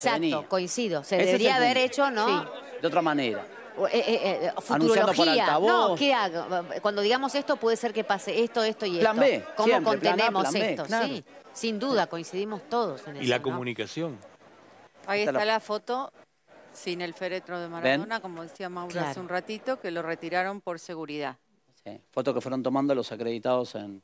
Exacto, coincido. Se debería haber hecho, ¿no? Sí. De otra manera. Eh, eh, eh, futurología. No, ¿qué hago? Cuando digamos esto, puede ser que pase esto, esto y esto. ¿Cómo contenemos esto? Sí, sin duda, coincidimos todos en eso. Y la comunicación. Ahí está la foto sin el féretro de Maradona, como decía Mauro hace un ratito, que lo retiraron por seguridad. Sí, Fotos que fueron tomando los acreditados en,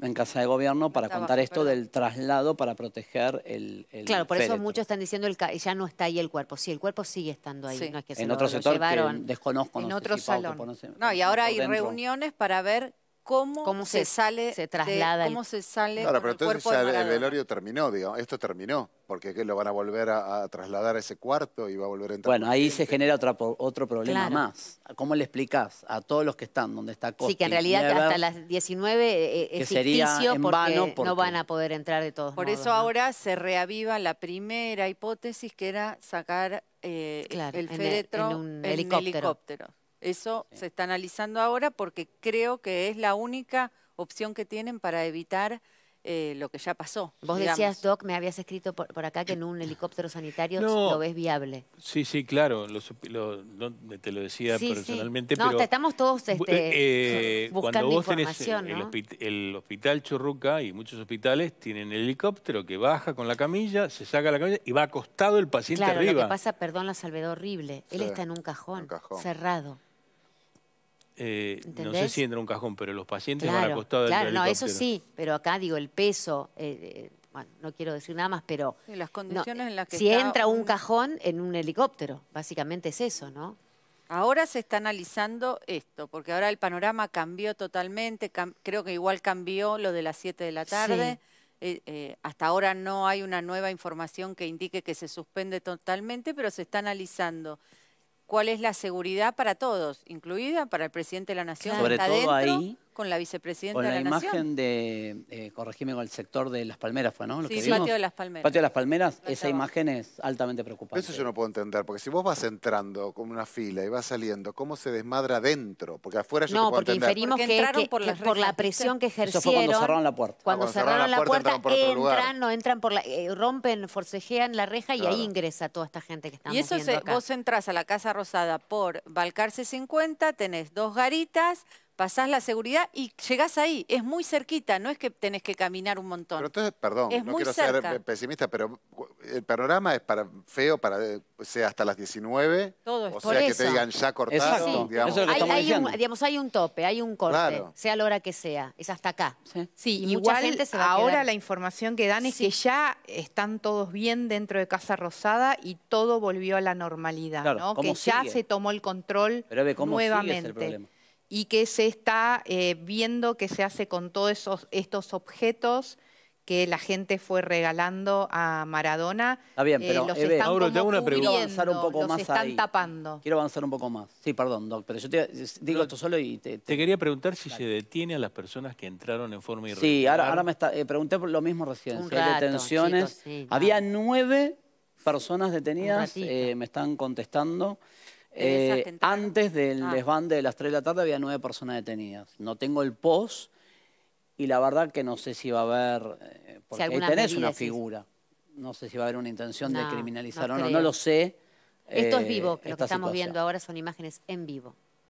en Casa de Gobierno para contar esto del traslado para proteger el, Claro, por eso muchos están diciendo que ya no está ahí el cuerpo. Sí, el cuerpo sigue estando ahí. en se otro sector desconozco. En otro salón. no, y ahora hay reuniones para ver cómo, ¿Cómo se, sale, se traslada, cómo se sale. Claro, pero entonces el, ya el velorio terminó, digo esto terminó. Porque que lo van a volver a, trasladar a ese cuarto y va a volver a entrar. Bueno, ahí se genera otra, otro problema más. ¿Cómo le explicas a todos los que están donde está Costa? Sí, que en realidad hasta las 19 eh, eh, es que no van a poder entrar de todos Por eso ahora se reaviva la primera hipótesis que era sacar eh, el féretro en, un helicóptero. Eso se está analizando ahora porque creo que es la única opción que tienen para evitar eh, lo que ya pasó. Vos decías, Doc, me habías escrito por, acá que en un helicóptero sanitario no, lo ves viable. Sí, sí, claro, te lo decía personalmente. No, estamos todos este, eh, eh, buscando cuando vos información, el, hospital, Churruca y muchos hospitales tienen el helicóptero que baja con la camilla, se saca la camilla y va acostado el paciente arriba. lo que pasa, perdón la salvedad horrible, él está en un cajón. cerrado. Eh, no sé si entra un cajón, pero los pacientes van acostados Claro, no, eso sí, pero acá digo el peso, eh, eh, bueno, no quiero decir nada más, pero... las condiciones en las que Si entra un... cajón en un helicóptero, básicamente es eso, ¿no? Ahora se está analizando esto, porque ahora el panorama cambió totalmente, creo que igual cambió lo de las 7 de la tarde. hasta ahora no hay una nueva información que indique que se suspende totalmente, pero se está analizando cuál es la seguridad para todos, incluida para el presidente de la Nación. ahí, con la vicepresidenta de la de la imagen de, eh, corregime con el sector de Las Palmeras fue, ¿no? Lo que Patio de Las Palmeras. Patio de Las Palmeras, esa imagen es altamente preocupante. Eso yo no puedo entender, porque si vos vas entrando con una fila y vas saliendo, ¿cómo se desmadra dentro? Porque afuera yo no, puedo entender. No, porque inferimos que, por, la presión que ejercieron. Eso fue cuando cerraron la puerta. Cuando, cerraron, la puerta, entran, no entran por la, eh, rompen, forcejean la reja y ahí ingresa toda esta gente que estamos Y eso es, vos entras a la Casa Rosada por Balcarce 50, tenés dos garitas, pasás la seguridad y llegás ahí. Es muy cerquita, no es que tenés que caminar un montón. Pero entonces, perdón, no quiero ser pesimista, pero el panorama es para feo, para eh, sea hasta las 19. Todo es O sea, que te digan ya cortado. Digamos. hay, un, digamos, hay un tope, hay un corte, sea la hora que sea. Es hasta acá. Sí, igual ahora la información que dan es que ya están todos bien dentro de Casa Rosada y todo volvió a la normalidad, Que ya se tomó el control nuevamente y que se está eh, viendo qué se hace con todos estos objetos que la gente fue regalando a Maradona. Está bien, eh, pero una pregunta. Quiero avanzar un poco más tapando. Quiero avanzar un poco más. Sí, perdón, Doc, pero yo te digo esto solo y te... quería preguntar si se detiene a las personas que entraron en forma irregular. Sí, ahora, me está, eh, pregunté lo mismo recién. hay detenciones. Había nueve personas detenidas, me están contestando. Eh, antes del ah. desbande de las 3 de la tarde había nueve personas detenidas. No tengo el post y la verdad que no sé si va a haber, eh, porque si tenés una figura. No sé si va a haber una intención de criminalizar o no, no lo sé. Esto es eh, vivo, lo que estamos viendo ahora son imágenes en vivo.